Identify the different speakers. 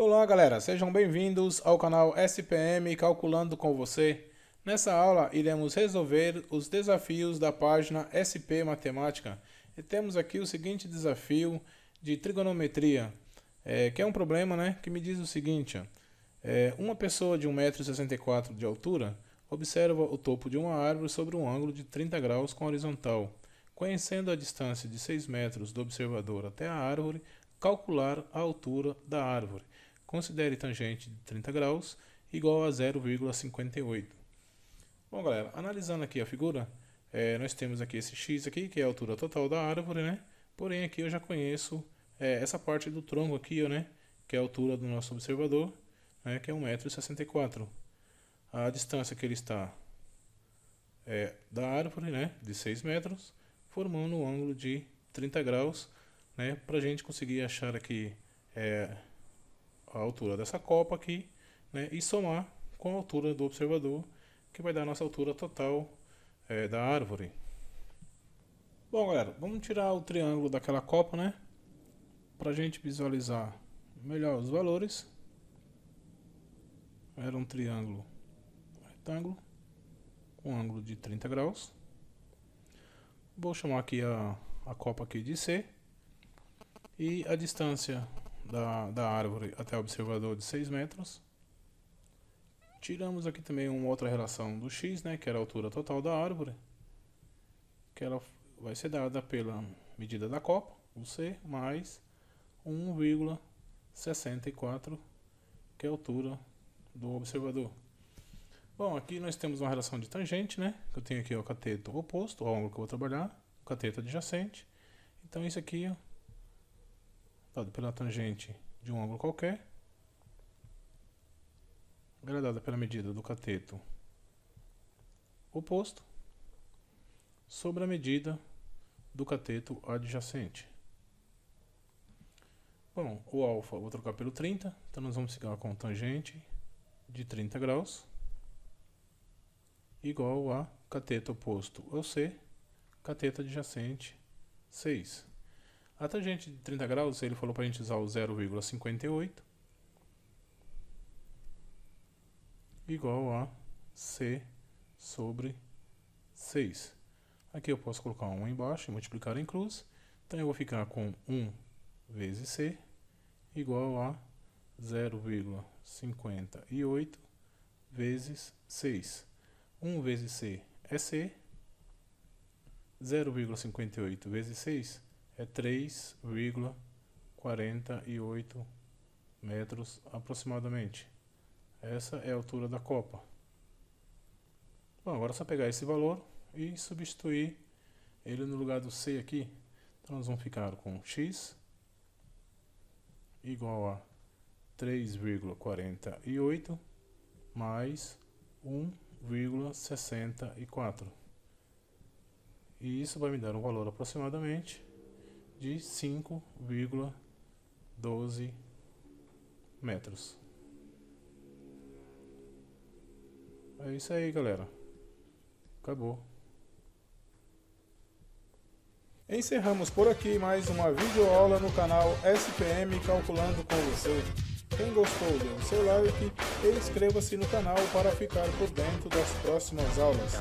Speaker 1: Olá galera, sejam bem-vindos ao canal SPM Calculando com você. Nessa aula iremos resolver os desafios da página SP Matemática. E temos aqui o seguinte desafio de trigonometria, é, que é um problema né, que me diz o seguinte. É, uma pessoa de 1,64m de altura observa o topo de uma árvore sobre um ângulo de 30 graus com horizontal. Conhecendo a distância de 6 metros do observador até a árvore, calcular a altura da árvore. Considere tangente de 30 graus igual a 0,58. Bom, galera, analisando aqui a figura, é, nós temos aqui esse x aqui, que é a altura total da árvore, né? Porém, aqui eu já conheço é, essa parte do tronco aqui, né? Que é a altura do nosso observador, né? que é 1,64m. A distância que ele está é, da árvore, né? De 6 metros, formando um ângulo de 30 graus, né? Para a gente conseguir achar aqui... É, a altura dessa copa aqui, né, e somar com a altura do observador, que vai dar a nossa altura total é, da árvore. Bom, galera, vamos tirar o triângulo daquela copa, né? Para a gente visualizar melhor os valores. Era um triângulo retângulo com um ângulo de 30 graus. Vou chamar aqui a, a copa aqui de C. E a distância da, da árvore até o observador de 6 metros. Tiramos aqui também uma outra relação do x, né, que era a altura total da árvore, que ela vai ser dada pela medida da copa, o c, mais 1,64, que é a altura do observador. Bom, aqui nós temos uma relação de tangente, né? Eu tenho aqui o cateto oposto, o ângulo que eu vou trabalhar, o cateto adjacente. Então isso aqui afastada pela tangente de um ângulo qualquer, gradada pela medida do cateto oposto, sobre a medida do cateto adjacente. Bom, o alfa vou trocar pelo 30, então nós vamos ficar com tangente de 30 graus igual a cateto oposto ao C, cateto adjacente 6. A tangente de 30 graus, ele falou para a gente usar o 0,58 igual a C sobre 6. Aqui eu posso colocar 1 embaixo e multiplicar em cruz. Então eu vou ficar com 1 vezes C igual a 0,58 vezes 6. 1 vezes C é C. 0,58 vezes 6 é 3,48 metros aproximadamente. Essa é a altura da copa. Bom, agora é só pegar esse valor e substituir ele no lugar do C aqui. Então nós vamos ficar com x igual a 3,48 mais 1,64. E isso vai me dar um valor aproximadamente de 5,12 metros. É isso aí, galera. Acabou. Encerramos por aqui mais uma videoaula no canal SPM Calculando com você. Quem gostou, dê o seu like e inscreva-se no canal para ficar por dentro das próximas aulas.